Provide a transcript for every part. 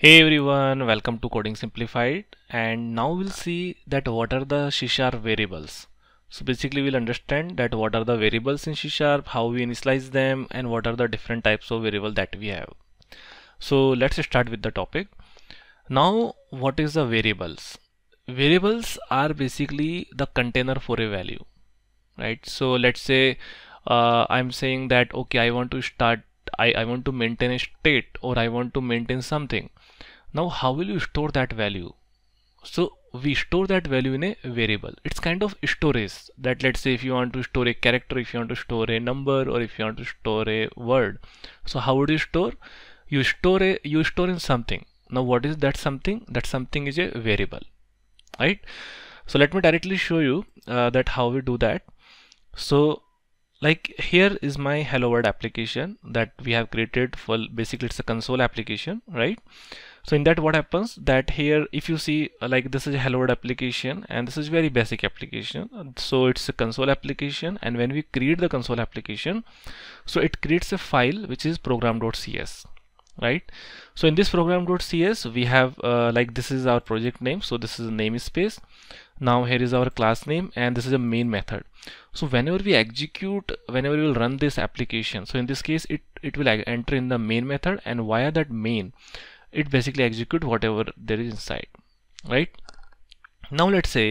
Hey everyone, welcome to Coding Simplified and now we'll see that what are the C Sharp variables. So basically we'll understand that what are the variables in C Sharp, how we initialize them and what are the different types of variable that we have. So let's start with the topic. Now what is the variables? Variables are basically the container for a value, right? So let's say uh, I'm saying that okay I want to start I, I want to maintain a state or I want to maintain something now how will you store that value so we store that value in a variable it's kind of storage that let's say if you want to store a character if you want to store a number or if you want to store a word so how would you store you store a you store in something now what is that something that something is a variable right so let me directly show you uh, that how we do that so like here is my hello world application that we have created for basically it's a console application right so in that what happens that here if you see uh, like this is a hello world application and this is very basic application so it's a console application and when we create the console application so it creates a file which is program.cs right so in this program.cs we have uh, like this is our project name so this is the namespace now here is our class name and this is a main method so whenever we execute whenever we will run this application so in this case it it will enter in the main method and via that main it basically execute whatever there is inside right now let's say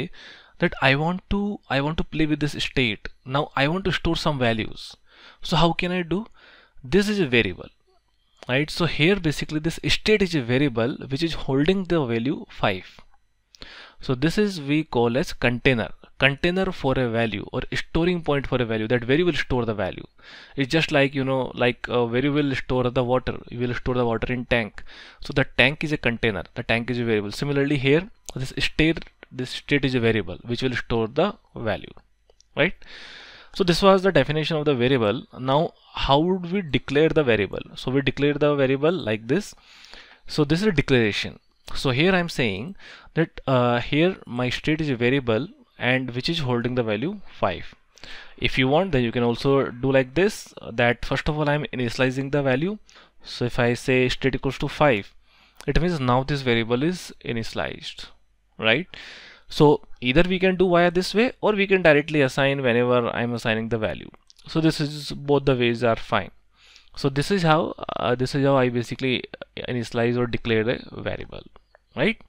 that I want to I want to play with this state now I want to store some values so how can I do this is a variable right so here basically this state is a variable which is holding the value 5 so this is we call as container container for a value or storing point for a value that very will store the value it's just like you know like where uh, you will store the water you will store the water in tank so the tank is a container the tank is a variable similarly here this state this state is a variable which will store the value right so this was the definition of the variable now how would we declare the variable so we declare the variable like this so this is a declaration so here I'm saying that uh, here my state is a variable and which is holding the value 5 if you want then you can also do like this that first of all I'm initializing the value so if I say state equals to 5 it means now this variable is initialized right so either we can do via this way or we can directly assign whenever I'm assigning the value so this is both the ways are fine so this is how uh, this is how I basically initialize or declare a variable right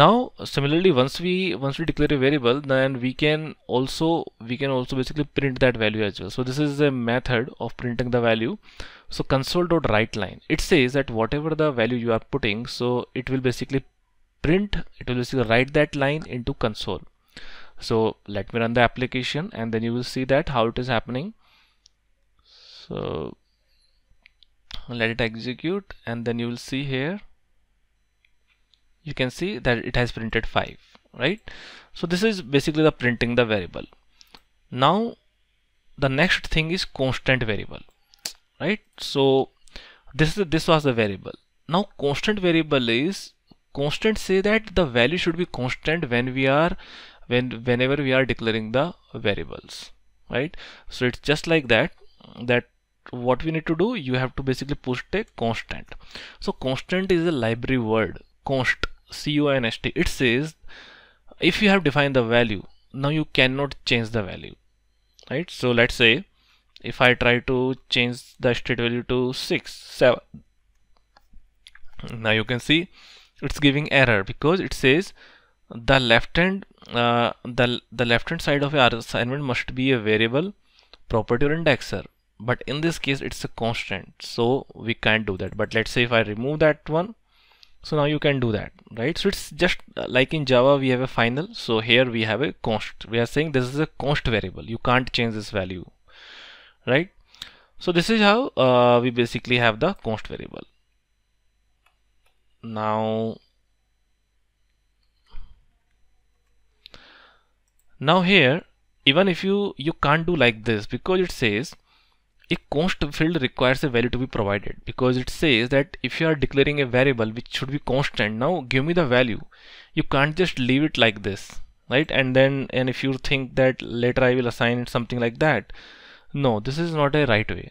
now similarly once we once we declare a variable then we can also we can also basically print that value as well so this is a method of printing the value so console.write line it says that whatever the value you are putting so it will basically print it will basically write that line into console so let me run the application and then you will see that how it is happening so let it execute and then you will see here you can see that it has printed 5 right so this is basically the printing the variable now the next thing is constant variable right so this is this was the variable now constant variable is constant say that the value should be constant when we are when whenever we are declaring the variables right so it's just like that that what we need to do you have to basically push a constant so constant is a library word const cuinst it says if you have defined the value now you cannot change the value right so let's say if I try to change the state value to 6 7 now you can see it's giving error because it says the left hand uh, the, the left hand side of your assignment must be a variable property or indexer but in this case it's a constant so we can't do that but let's say if I remove that one so now you can do that right so it's just uh, like in java we have a final so here we have a const we are saying this is a const variable you can't change this value right so this is how uh, we basically have the const variable now now here even if you you can't do like this because it says a const field requires a value to be provided because it says that if you are declaring a variable which should be constant now give me the value you can't just leave it like this right and then and if you think that later I will assign it something like that no this is not a right way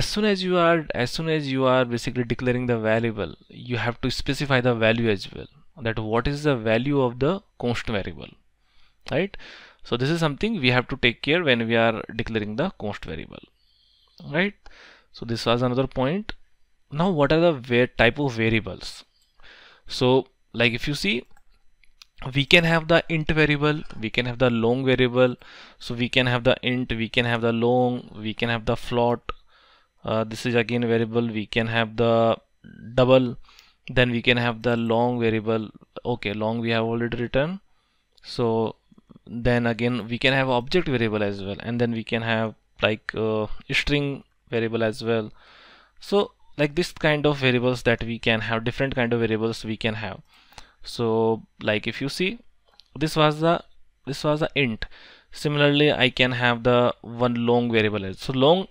as soon as you are as soon as you are basically declaring the variable you have to specify the value as well that what is the value of the const variable right so this is something we have to take care when we are declaring the const variable right so this was another point now what are the type of variables so like if you see we can have the int variable we can have the long variable so we can have the int we can have the long we can have the float uh, this is again variable we can have the double then we can have the long variable okay long we have already written so then again we can have object variable as well and then we can have like uh, string variable as well so like this kind of variables that we can have different kind of variables we can have so like if you see this was the this was the int similarly I can have the one long variable so long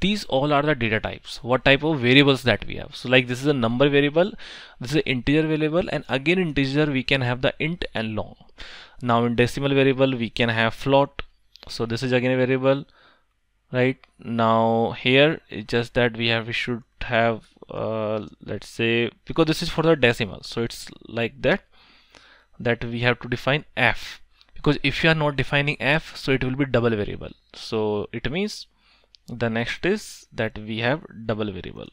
these all are the data types what type of variables that we have so like this is a number variable this is an integer variable and again integer we can have the int and long now in decimal variable we can have float so this is again a variable right now here it's just that we have we should have uh, let's say because this is for the decimal so it's like that that we have to define f because if you are not defining f so it will be double variable so it means the next is that we have double variable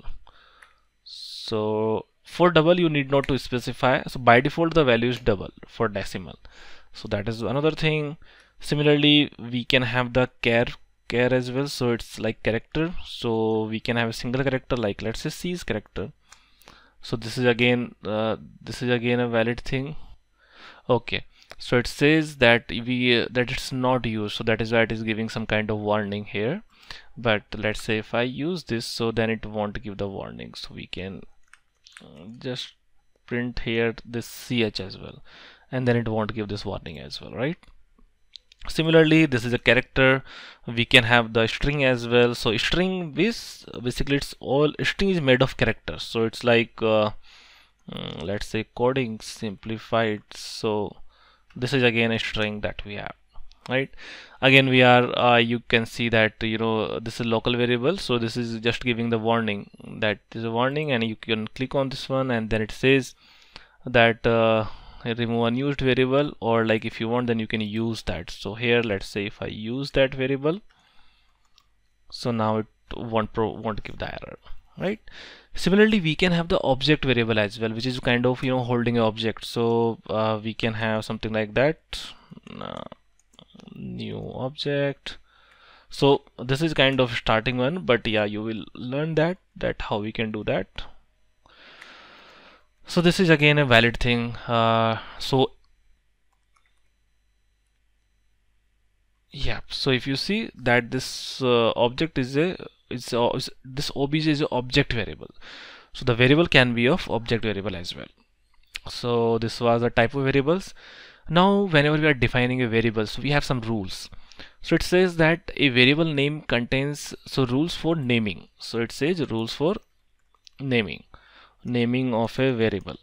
so for double you need not to specify so by default the value is double for decimal so that is another thing similarly we can have the care care as well so it's like character so we can have a single character like let's say C's character so this is again uh, this is again a valid thing okay so it says that we uh, that it's not used so that is why it is giving some kind of warning here but let's say if I use this so then it won't give the warning so we can uh, just print here this ch as well and then it won't give this warning as well right similarly this is a character we can have the string as well so string is basically it's all string is made of characters so it's like uh, mm, let's say coding simplified so this is again a string that we have right again we are uh, you can see that you know this is local variable so this is just giving the warning that is a warning and you can click on this one and then it says that uh, remove unused variable or like if you want then you can use that so here let's say if I use that variable so now it won't pro won't give the error right similarly we can have the object variable as well which is kind of you know holding an object so uh, we can have something like that uh, new object so this is kind of starting one but yeah you will learn that that how we can do that so this is again a valid thing uh, so yeah so if you see that this uh, object is a it's, a, uh, it's this obj is a object variable so the variable can be of object variable as well so this was a type of variables now whenever we are defining a variable so we have some rules so it says that a variable name contains so rules for naming so it says rules for naming naming of a variable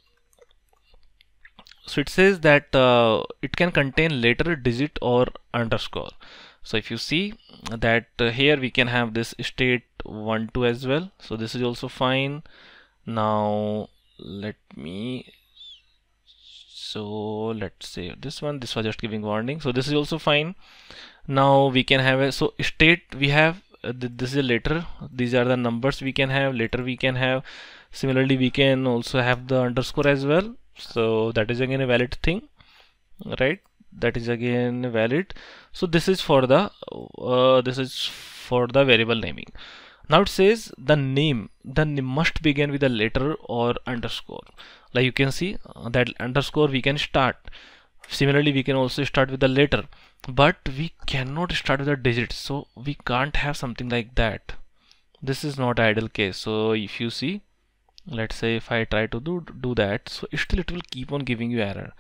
so it says that uh, it can contain letter digit or underscore so if you see that uh, here we can have this state 1 2 as well so this is also fine now let me so let's say this one this was just giving warning so this is also fine now we can have a so state we have uh, this is a letter these are the numbers we can have later we can have similarly we can also have the underscore as well so that is again a valid thing right that is again valid so this is for the uh, this is for the variable naming now it says the name then must begin with a letter or underscore like you can see uh, that underscore we can start similarly we can also start with a letter but we cannot start with a digit so we can't have something like that this is not ideal case so if you see let's say if I try to do do that so still it will keep on giving you error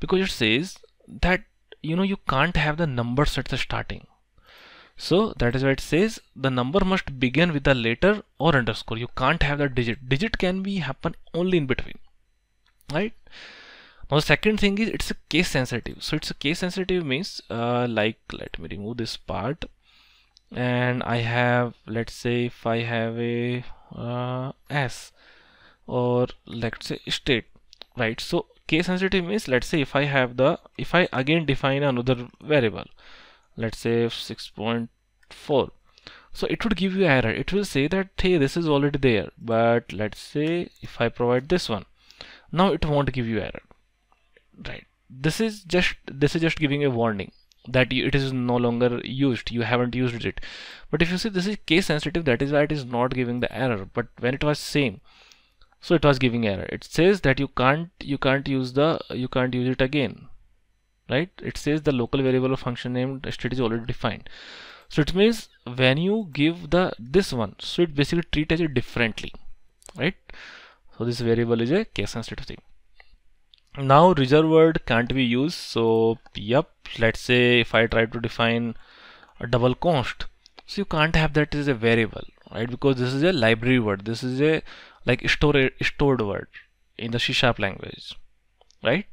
because it says that you know you can't have the numbers at the starting so that is why it says the number must begin with a letter or underscore you can't have the digit digit can be happen only in between right now the second thing is it's a case sensitive so it's a case sensitive means uh, like let me remove this part and I have let's say if I have a uh, s or let's say state right so case sensitive means let's say if I have the if I again define another variable let's say 6.4 so it would give you error it will say that hey this is already there but let's say if I provide this one now it won't give you error right this is just this is just giving a warning that it is no longer used you haven't used it but if you see this is case sensitive that is why it is not giving the error but when it was same so it was giving error it says that you can't you can't use the you can't use it again right it says the local variable of function named state is already defined so it means when you give the this one so it basically treats it differently right so this variable is a case sensitive thing now reserved word can't be used so yep let's say if I try to define a double const so you can't have that as a variable right because this is a library word this is a like store, stored word in the C sharp language right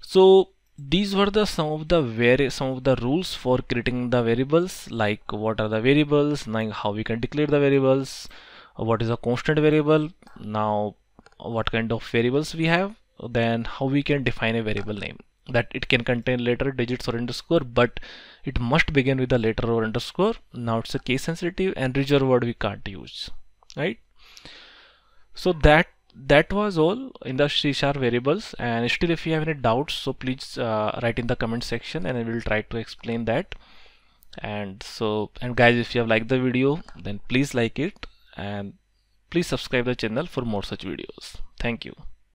so these were the some of the very some of the rules for creating the variables like what are the variables like how we can declare the variables what is a constant variable now what kind of variables we have then how we can define a variable name that it can contain letter digits or underscore but it must begin with a letter or underscore now it's a case sensitive and richer word we can't use right so that that was all in the C sharp variables and still if you have any doubts so please uh, write in the comment section and I will try to explain that and so and guys if you have liked the video then please like it and please subscribe the channel for more such videos thank you